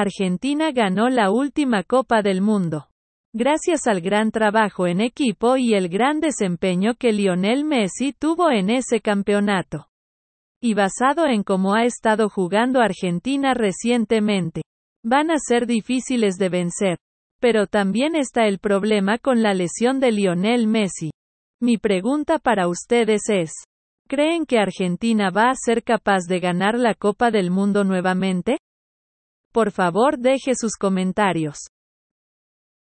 Argentina ganó la última Copa del Mundo. Gracias al gran trabajo en equipo y el gran desempeño que Lionel Messi tuvo en ese campeonato. Y basado en cómo ha estado jugando Argentina recientemente, van a ser difíciles de vencer. Pero también está el problema con la lesión de Lionel Messi. Mi pregunta para ustedes es, ¿creen que Argentina va a ser capaz de ganar la Copa del Mundo nuevamente? Por favor deje sus comentarios.